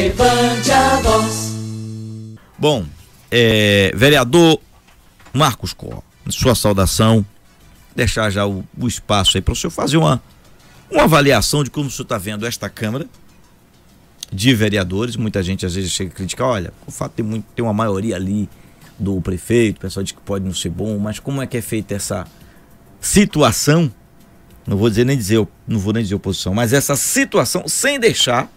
Levante a voz. Bom, é, vereador Marcos Cor, sua saudação. Deixar já o, o espaço aí para o senhor fazer uma, uma avaliação de como o senhor está vendo esta Câmara de vereadores. Muita gente às vezes chega a criticar: olha, o fato tem, muito, tem uma maioria ali do prefeito, o pessoal diz que pode não ser bom, mas como é que é feita essa situação? Não vou dizer nem dizer, não vou nem dizer oposição, mas essa situação sem deixar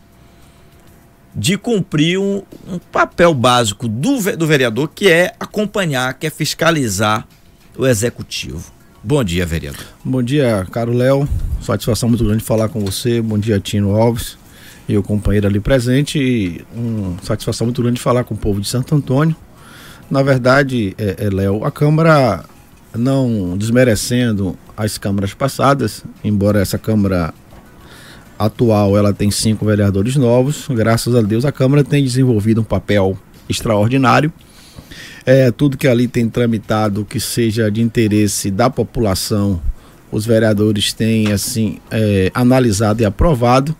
de cumprir um, um papel básico do, do vereador, que é acompanhar, que é fiscalizar o executivo. Bom dia, vereador. Bom dia, caro Léo. Satisfação muito grande falar com você. Bom dia, Tino Alves e o companheiro ali presente. E um, satisfação muito grande falar com o povo de Santo Antônio. Na verdade, é, é, Léo, a Câmara, não desmerecendo as câmaras passadas, embora essa Câmara atual ela tem cinco vereadores novos. Graças a Deus a Câmara tem desenvolvido um papel extraordinário. É, tudo que ali tem tramitado que seja de interesse da população, os vereadores têm assim é, analisado e aprovado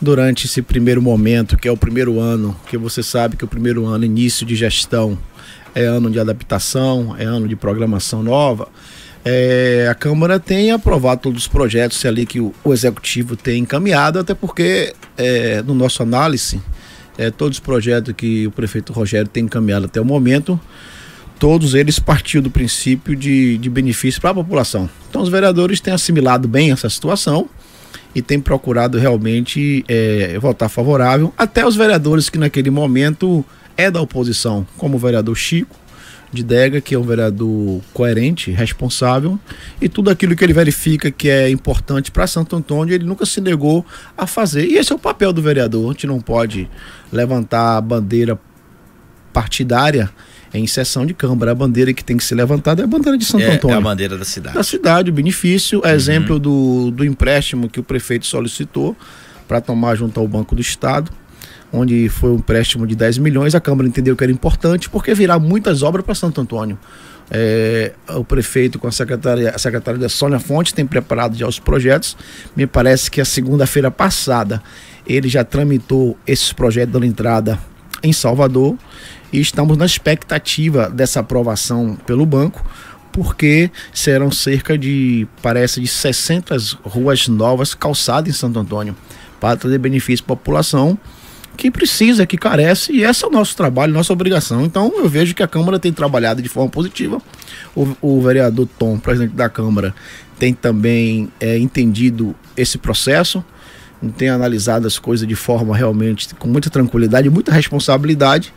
durante esse primeiro momento, que é o primeiro ano, que você sabe que o primeiro ano, início de gestão, é ano de adaptação, é ano de programação nova. É, a Câmara tem aprovado todos os projetos ali que o, o Executivo tem encaminhado, até porque, é, no nosso análise, é, todos os projetos que o prefeito Rogério tem encaminhado até o momento, todos eles partiam do princípio de, de benefício para a população. Então, os vereadores têm assimilado bem essa situação e têm procurado realmente é, votar favorável, até os vereadores que naquele momento é da oposição, como o vereador Chico, de Dega, que é um vereador coerente, responsável, e tudo aquilo que ele verifica que é importante para Santo Antônio, ele nunca se negou a fazer. E esse é o papel do vereador. A gente não pode levantar a bandeira partidária em sessão de Câmara. A bandeira que tem que ser levantada é a bandeira de Santo é, Antônio. É a bandeira da cidade. Da cidade, o benefício. É uhum. exemplo do, do empréstimo que o prefeito solicitou para tomar junto ao Banco do Estado onde foi um empréstimo de 10 milhões. A Câmara entendeu que era importante, porque virá muitas obras para Santo Antônio. É, o prefeito com a secretária, a secretária da Sônia Fonte tem preparado já os projetos. Me parece que a segunda-feira passada ele já tramitou esses projetos dando entrada em Salvador e estamos na expectativa dessa aprovação pelo banco porque serão cerca de, parece, de 600 ruas novas calçadas em Santo Antônio para trazer benefício à população que precisa, que carece, e esse é o nosso trabalho, nossa obrigação. Então eu vejo que a Câmara tem trabalhado de forma positiva. O, o vereador Tom, presidente da Câmara, tem também é, entendido esse processo, tem analisado as coisas de forma realmente com muita tranquilidade, muita responsabilidade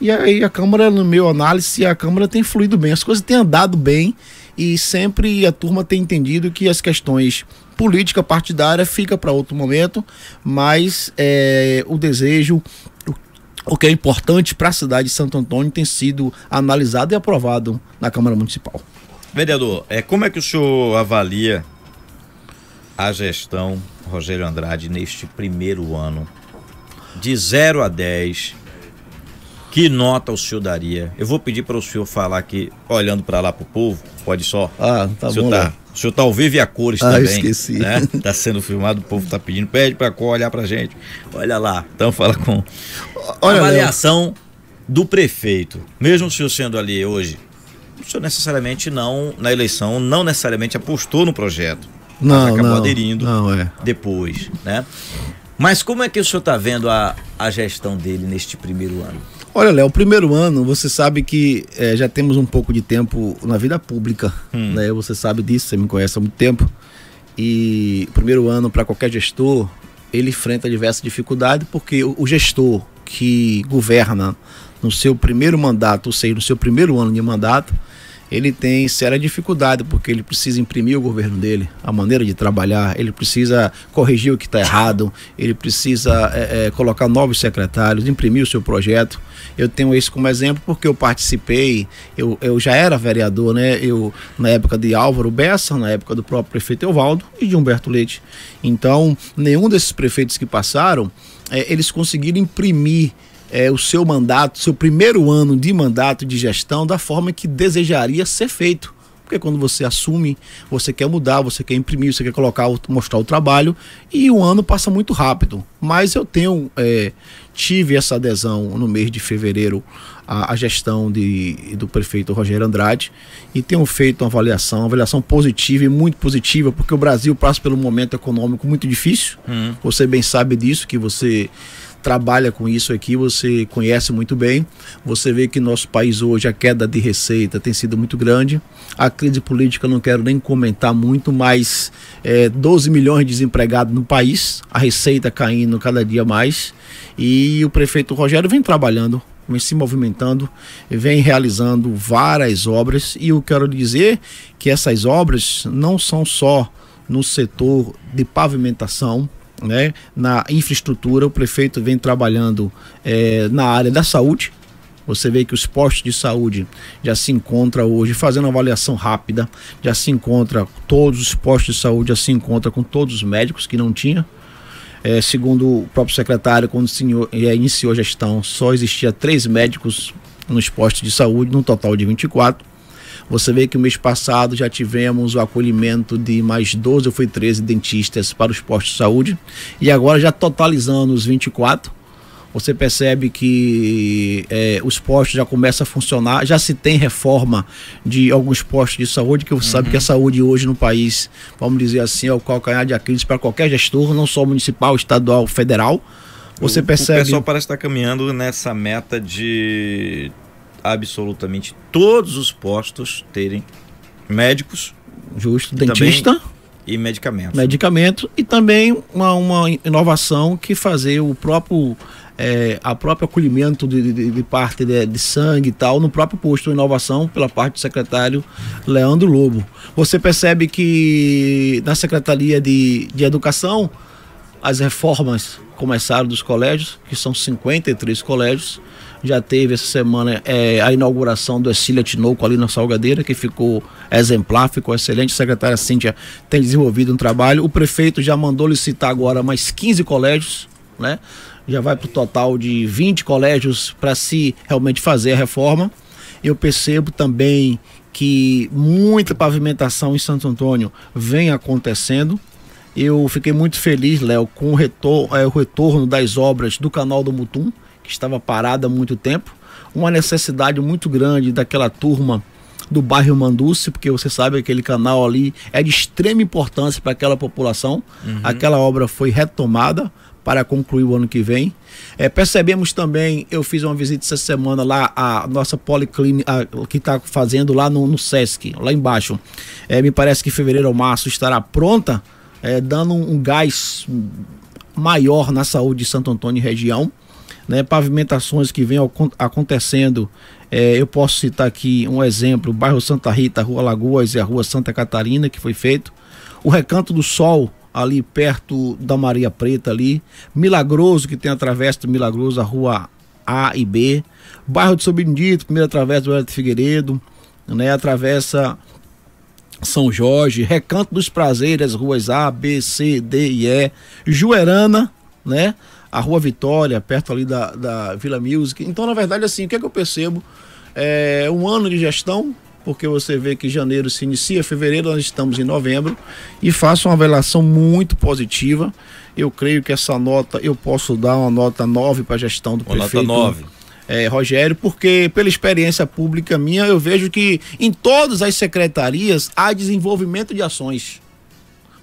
e aí a Câmara, no meu análise, a Câmara tem fluído bem, as coisas têm andado bem e sempre a turma tem entendido que as questões política partidária fica para outro momento, mas é, o desejo, o que é importante para a cidade de Santo Antônio tem sido analisado e aprovado na Câmara Municipal. Vereador, é, como é que o senhor avalia a gestão Rogério Andrade neste primeiro ano? De 0 a 10, que nota o senhor daria? Eu vou pedir para o senhor falar aqui, olhando para lá para o povo, pode só? Ah, tá o bom. Tá, né? o senhor está ao vivo e a cores ah, também. esqueci. Né? Tá sendo filmado, o povo está pedindo, pede para cor olhar para gente. Olha lá, então fala com... Olha, avaliação do prefeito, mesmo o senhor sendo ali hoje, o senhor necessariamente não, na eleição, não necessariamente apostou no projeto. Não, acabou não, aderindo não, é. depois, né? Mas como é que o senhor está vendo a, a gestão dele neste primeiro ano? Olha, Léo, o primeiro ano, você sabe que é, já temos um pouco de tempo na vida pública, hum. né? Você sabe disso, você me conhece há muito tempo. E primeiro ano, para qualquer gestor, ele enfrenta diversas dificuldades, porque o, o gestor que governa no seu primeiro mandato, ou seja, no seu primeiro ano de mandato, ele tem séria dificuldade, porque ele precisa imprimir o governo dele, a maneira de trabalhar, ele precisa corrigir o que está errado, ele precisa é, é, colocar novos secretários, imprimir o seu projeto. Eu tenho isso como exemplo porque eu participei, eu, eu já era vereador, né? Eu, na época de Álvaro Bessa, na época do próprio prefeito Evaldo e de Humberto Leite. Então, nenhum desses prefeitos que passaram, é, eles conseguiram imprimir é, o seu mandato, seu primeiro ano de mandato de gestão da forma que desejaria ser feito. Porque quando você assume, você quer mudar, você quer imprimir, você quer colocar, mostrar o trabalho e o ano passa muito rápido. Mas eu tenho é, tive essa adesão no mês de fevereiro à, à gestão de, do prefeito Rogério Andrade e tenho feito uma avaliação, uma avaliação positiva e muito positiva, porque o Brasil passa pelo momento econômico muito difícil. Hum. Você bem sabe disso, que você trabalha com isso aqui, você conhece muito bem. Você vê que nosso país hoje, a queda de receita tem sido muito grande. A crise política não quero nem comentar muito, mas é, 12 milhões de desempregados no país, a receita caindo cada dia mais. E o prefeito Rogério vem trabalhando vem se movimentando, vem realizando várias obras e eu quero dizer que essas obras não são só no setor de pavimentação, né? Na infraestrutura, o prefeito vem trabalhando é, na área da saúde. Você vê que os postos de saúde já se encontra hoje fazendo avaliação rápida, já se encontra todos os postos de saúde já se encontra com todos os médicos que não tinha. É, segundo o próprio secretário, quando o senhor, é, iniciou a gestão, só existia três médicos nos postos de saúde, num total de 24. Você vê que o mês passado já tivemos o acolhimento de mais 12 ou foi 13 dentistas para os postos de saúde e agora já totalizando os 24 você percebe que é, os postos já começam a funcionar, já se tem reforma de alguns postos de saúde, que você uhum. sabe que a uhum. saúde hoje no país, vamos dizer assim, é o calcanhar de Aquiles para qualquer gestor, não só municipal, estadual, federal. Você percebe. O pessoal parece estar tá caminhando nessa meta de absolutamente todos os postos terem médicos. Justo, dentista. e medicamentos. Medicamento e também uma, uma inovação que fazer o próprio é, a próprio acolhimento de, de, de parte de, de, sangue e tal no próprio posto inovação pela parte do secretário Leandro Lobo. Você percebe que na Secretaria de, de Educação as reformas começaram dos colégios, que são 53 colégios, já teve essa semana é, a inauguração do Exílio Tinoco ali na Salgadeira, que ficou exemplar, ficou excelente. A secretária Cíntia tem desenvolvido um trabalho. O prefeito já mandou licitar agora mais 15 colégios, né? Já vai para o total de 20 colégios para se realmente fazer a reforma. Eu percebo também que muita pavimentação em Santo Antônio vem acontecendo. Eu fiquei muito feliz, Léo, com o retorno, é, o retorno das obras do Canal do Mutum que estava parada há muito tempo, uma necessidade muito grande daquela turma do bairro Manduce, porque você sabe que aquele canal ali é de extrema importância para aquela população. Uhum. Aquela obra foi retomada para concluir o ano que vem. É, percebemos também, eu fiz uma visita essa semana lá à nossa policlínica que está fazendo lá no, no, Sesc, lá embaixo. É, me parece que fevereiro ou março estará pronta, é, dando um, um gás maior na saúde de Santo Antônio e região né, pavimentações que vêm acontecendo. É, eu posso citar aqui um exemplo: o bairro Santa Rita, a Rua Lagoas e a Rua Santa Catarina, que foi feito. O Recanto do Sol, ali perto da Maria Preta, ali. Milagroso, que tem a travessa do Milagroso, a Rua A e B. Bairro de São Benedito, primeira travessa do de Figueiredo, né, a travessa São Jorge, Recanto dos Prazeres, ruas A, B, C, D e E, Juerana, né? a Rua Vitória, perto ali da, da Vila Music. Então, na verdade, assim, o que é que eu percebo? É um ano de gestão, porque você vê que janeiro se inicia, fevereiro nós estamos em novembro, e faço uma avaliação muito positiva. Eu creio que essa nota, eu posso dar uma nota 9 para a gestão do uma prefeito. Nota 9. É, Rogério, porque pela experiência pública minha, eu vejo que em todas as secretarias há desenvolvimento de ações.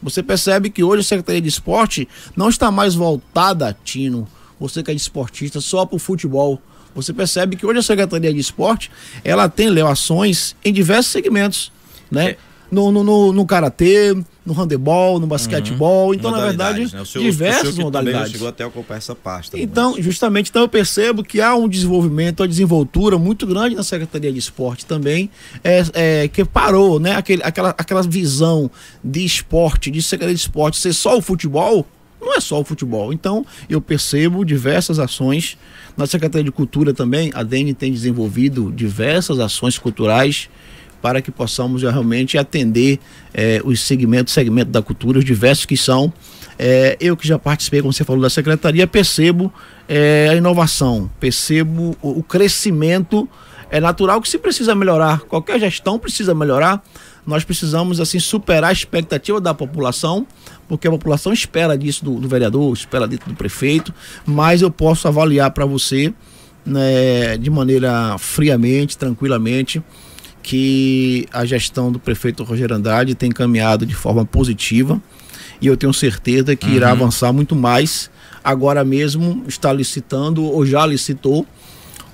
Você percebe que hoje a Secretaria de Esporte não está mais voltada, Tino, você que é esportista, só para o futebol. Você percebe que hoje a Secretaria de Esporte, ela tem levações em diversos segmentos, né? É no, no, no, no karatê, no handebol, no basquetebol. Uhum. Então, na verdade, né? seu, diversas modalidades. chegou até a ocupar essa pasta. Então, né? justamente, então eu percebo que há um desenvolvimento, uma desenvoltura muito grande na Secretaria de Esporte também, é, é que parou, né? Aquele, aquela, aquela visão de esporte, de Secretaria de Esporte ser só o futebol, não é só o futebol. Então, eu percebo diversas ações. Na Secretaria de Cultura também, a deni tem desenvolvido diversas ações culturais para que possamos realmente atender eh, os segmentos, segmento da cultura, os diversos que são. Eh, eu que já participei, como você falou, da secretaria, percebo eh, a inovação, percebo o, o crescimento. É natural que se precisa melhorar, qualquer gestão precisa melhorar. Nós precisamos assim superar a expectativa da população, porque a população espera disso do, do vereador, espera disso do prefeito. Mas eu posso avaliar para você né, de maneira friamente, tranquilamente, que a gestão do prefeito Roger Andrade tem caminhado de forma positiva e eu tenho certeza que uhum. irá avançar muito mais. Agora mesmo está licitando ou já licitou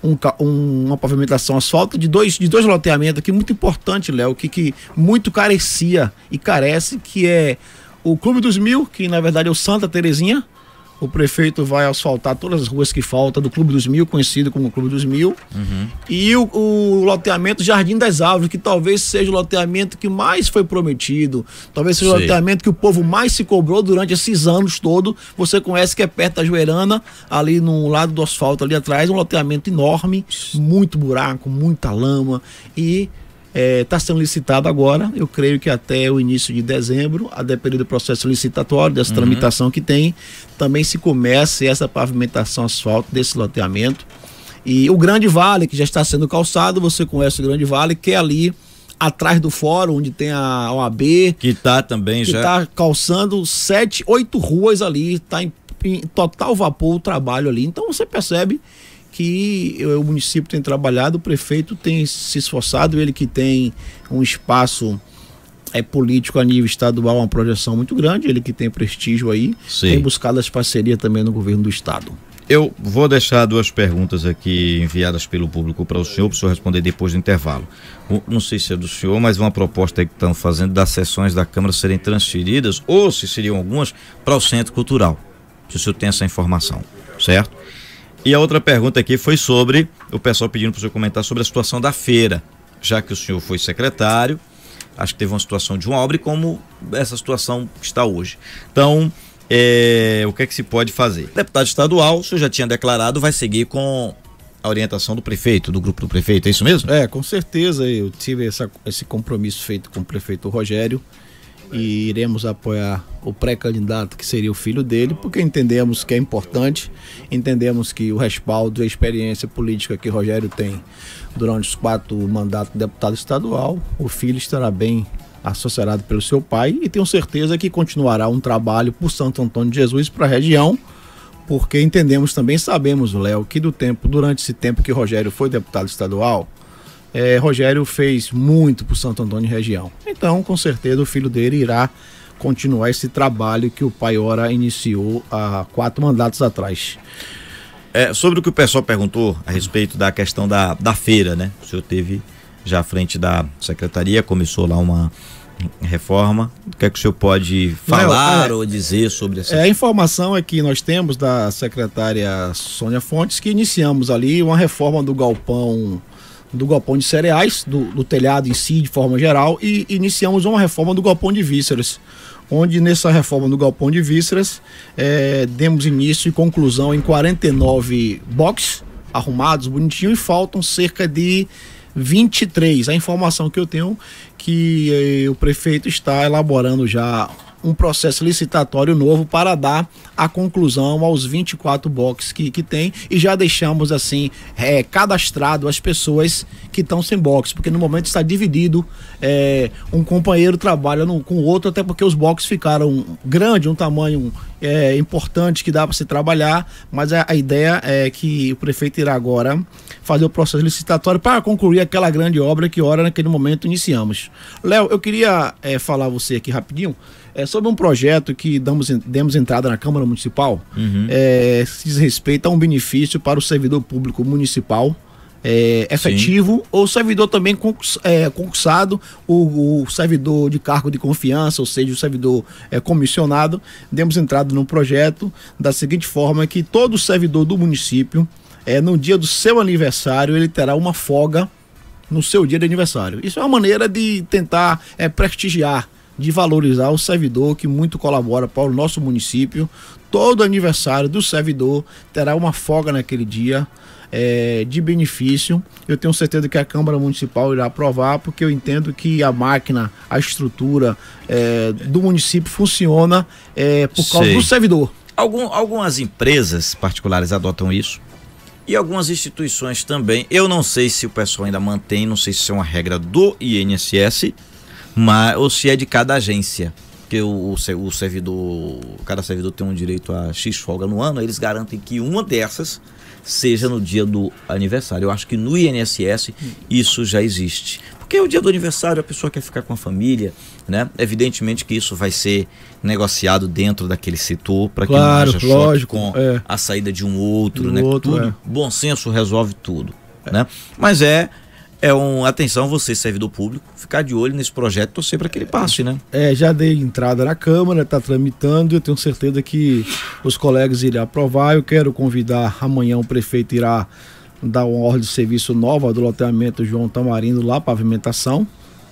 um, um, uma pavimentação asfalto de dois, de dois loteamentos aqui muito importante, Léo, que, que muito carecia e carece, que é o Clube dos Mil, que na verdade é o Santa Terezinha, o prefeito vai asfaltar todas as ruas que faltam do Clube dos Mil, conhecido como Clube dos Mil. Uhum. E o, o, loteamento Jardim das Árvores, que talvez seja o loteamento que mais foi prometido, talvez seja Sim. o loteamento que o povo mais se cobrou durante esses anos todo. Você conhece que é perto da Joerana, ali no lado do asfalto ali atrás, um loteamento enorme, muito buraco, muita lama e está é, tá sendo licitado agora, eu creio que até o início de dezembro, a depender do processo licitatório, dessa uhum. tramitação que tem, também se comece essa pavimentação asfalto desse loteamento. E o Grande Vale, que já está sendo calçado, você conhece o Grande Vale, que é ali atrás do fórum, onde tem a OAB. Que está também que já. Está calçando sete, oito ruas ali, está em, em total vapor o trabalho ali. Então você percebe que o município tem trabalhado, o prefeito tem se esforçado, ele que tem um espaço é político a nível estadual, uma projeção muito grande, ele que tem prestígio aí, Sim. tem buscado as parcerias também no governo do estado. Eu vou deixar duas perguntas aqui enviadas pelo público para o senhor, para o senhor responder depois do intervalo. Não sei se é do senhor, mas uma proposta que estão fazendo das sessões da Câmara serem transferidas, ou se seriam algumas, para o Centro Cultural. Se o senhor tem essa informação, certo? E a outra pergunta aqui foi sobre o pessoal pedindo para o senhor comentar sobre a situação da feira, já que o senhor foi secretário, acho que teve uma situação de uma obra e como essa situação está hoje. Então, é, o que é que se pode fazer? Deputado estadual, o senhor já tinha declarado, vai seguir com a orientação do prefeito, do grupo do prefeito, é isso mesmo? É, com certeza. Eu tive essa, esse compromisso feito com o prefeito Rogério e iremos apoiar o pré-candidato que seria o filho dele, porque entendemos que é importante, entendemos que o respaldo e a experiência política que Rogério tem durante os quatro mandatos de deputado estadual, o filho estará bem associado pelo seu pai e tenho certeza que continuará um trabalho por Santo Antônio de Jesus para a região, porque entendemos também, sabemos, Léo, que do tempo, durante esse tempo que Rogério foi deputado estadual, é, Rogério fez muito para Santo Antônio e região. Então, com certeza, o filho dele irá continuar esse trabalho que o pai ora iniciou há quatro mandatos atrás. É, sobre o que o pessoal perguntou a respeito da questão da, da feira, né? O senhor teve já à frente da secretaria, começou lá uma reforma. O que é que o senhor pode é falar Não, é, ou dizer sobre essa? É, a informação é que nós temos da secretária Sônia Fontes que iniciamos ali uma reforma do galpão do galpão de cereais, do, do, telhado em si, de forma geral, e iniciamos uma reforma do galpão de vísceras, onde nessa reforma do galpão de vísceras é, demos início e conclusão em 49 boxes arrumados, bonitinho, e faltam cerca de 23. A informação que eu tenho é que eh, o prefeito está elaborando já um processo licitatório novo para dar a conclusão aos 24 boxes que, que tem e já deixamos assim é, cadastrado as pessoas que estão sem box, porque no momento está dividido, é, um companheiro trabalha no, com o outro, até porque os boxes ficaram grande, um tamanho é, importante que dá para se trabalhar, mas a, a ideia é que o prefeito irá agora fazer o processo licitatório para concluir aquela grande obra que ora naquele momento iniciamos. Léo, eu queria é, falar você aqui rapidinho é sobre um projeto que damos, demos entrada na Câmara Municipal, uhum. é, se diz respeito a um benefício para o servidor público municipal. É, efetivo Sim. ou servidor também é, concursado, o, o, servidor de cargo de confiança, ou seja, o servidor é, comissionado, demos entrada no projeto da seguinte forma que todo servidor do município, é, no dia do seu aniversário, ele terá uma folga no seu dia de aniversário. Isso é uma maneira de tentar é, prestigiar de valorizar o servidor que muito colabora para o nosso município. Todo aniversário do servidor terá uma folga naquele dia é, de benefício. Eu tenho certeza que a Câmara Municipal irá aprovar, porque eu entendo que a máquina, a estrutura é, do município funciona é, por causa do servidor. Algum, algumas empresas particulares adotam isso? e algumas instituições também. Eu não sei se o pessoal ainda mantém, não sei se é uma regra do INSS, mas, ou se é de cada agência. Porque o, o, servidor, cada servidor tem um direito a X folga no ano, eles garantem que uma dessas seja no dia do aniversário. Eu acho que no INSS isso já existe. Porque é o dia do aniversário a pessoa quer ficar com a família, né? Evidentemente que isso vai ser negociado dentro daquele setor para claro, que não haja lógico, choque com é. a saída de um outro, de um né? Outro, tudo, é. Bom senso resolve tudo, é. né? Mas é é um. Atenção, você, servidor público, ficar de olho nesse projeto, torcer para que ele passe, né? É, já dei entrada na Câmara, está tramitando, eu tenho certeza que os colegas irão aprovar. Eu quero convidar amanhã o prefeito irá dar uma ordem de serviço nova do loteamento João Tamarindo lá, pavimentação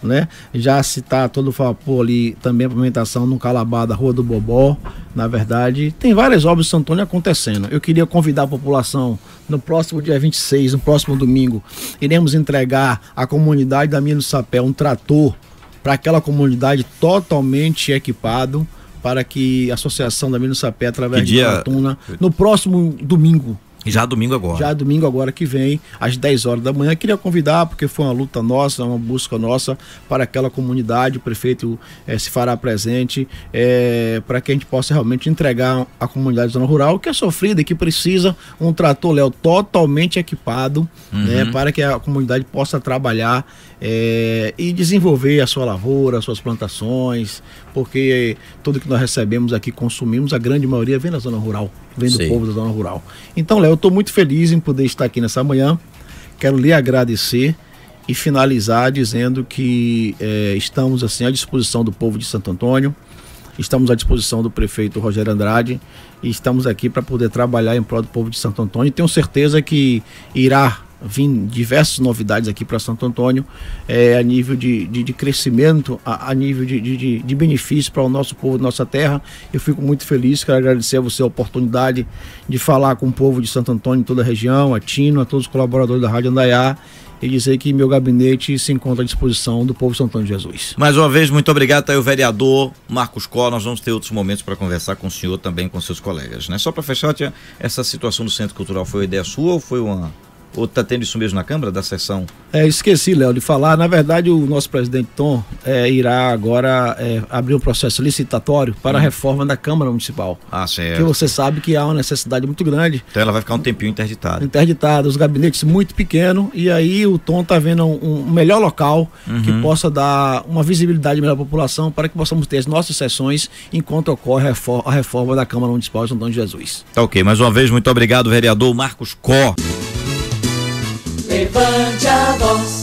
né? Já citar tá todo o vapor ali, também a implementação no Calabar da Rua do Bobó, na verdade. Tem várias obras de Santo Antônio acontecendo. Eu queria convidar a população no próximo dia 26, no próximo domingo, iremos entregar à comunidade da Minha do Sapé um trator para aquela comunidade totalmente equipado para que a Associação da Minha do Sapé, através que de Fortuna, no próximo domingo, já domingo agora. Já domingo agora que vem, às 10 horas da manhã. Queria convidar, porque foi uma luta nossa, uma busca nossa para aquela comunidade. O prefeito eh, se fará presente eh, para que a gente possa realmente entregar a comunidade zona rural, que é sofrida e que precisa um trator Léo totalmente equipado né, uhum. né, para que a comunidade possa trabalhar é, e desenvolver a sua lavoura, as suas plantações, porque tudo que nós recebemos aqui, consumimos, a grande maioria vem da zona rural, vem do povo da zona rural. Então, Léo, eu estou muito feliz em poder estar aqui nessa manhã, quero lhe agradecer e finalizar dizendo que é, estamos assim à disposição do povo de Santo Antônio, estamos à disposição do prefeito Rogério Andrade e estamos aqui para poder trabalhar em prol do povo de Santo Antônio. E tenho certeza que irá vim diversas novidades aqui para Santo Antônio, é, a nível de, de, de crescimento, a, a, nível de, de, de benefício para o nosso povo, nossa terra. Eu fico muito feliz, quero agradecer a você a oportunidade de falar com o povo de Santo Antônio, toda a região, a Tino, a todos os colaboradores da Rádio Andaiá e dizer que meu gabinete se encontra à disposição do povo de Santo Antônio de Jesus. Mais uma vez, muito obrigado, está aí o vereador Marcos Coll. Nós vamos ter outros momentos para conversar com o senhor também, com seus colegas. Né? Só para fechar, essa situação do Centro Cultural foi ideia sua ou foi uma ou está tendo isso mesmo na Câmara, da sessão? É, esqueci, Léo, de falar. Na verdade, o nosso presidente Tom é, irá agora é, abrir um processo licitatório para hum. a reforma da Câmara Municipal. Ah, certo. Que você sabe que há uma necessidade muito grande. Então ela vai ficar um tempinho interditada. Interditada, os gabinetes muito pequenos. E aí o Tom está vendo um, um, melhor local uhum. que possa dar uma visibilidade melhor à população para que possamos ter as nossas sessões enquanto ocorre a reforma, a reforma da Câmara Municipal de São Antônio de Jesus. Tá ok, mais uma vez, muito obrigado, vereador Marcos Có. Levante a voz.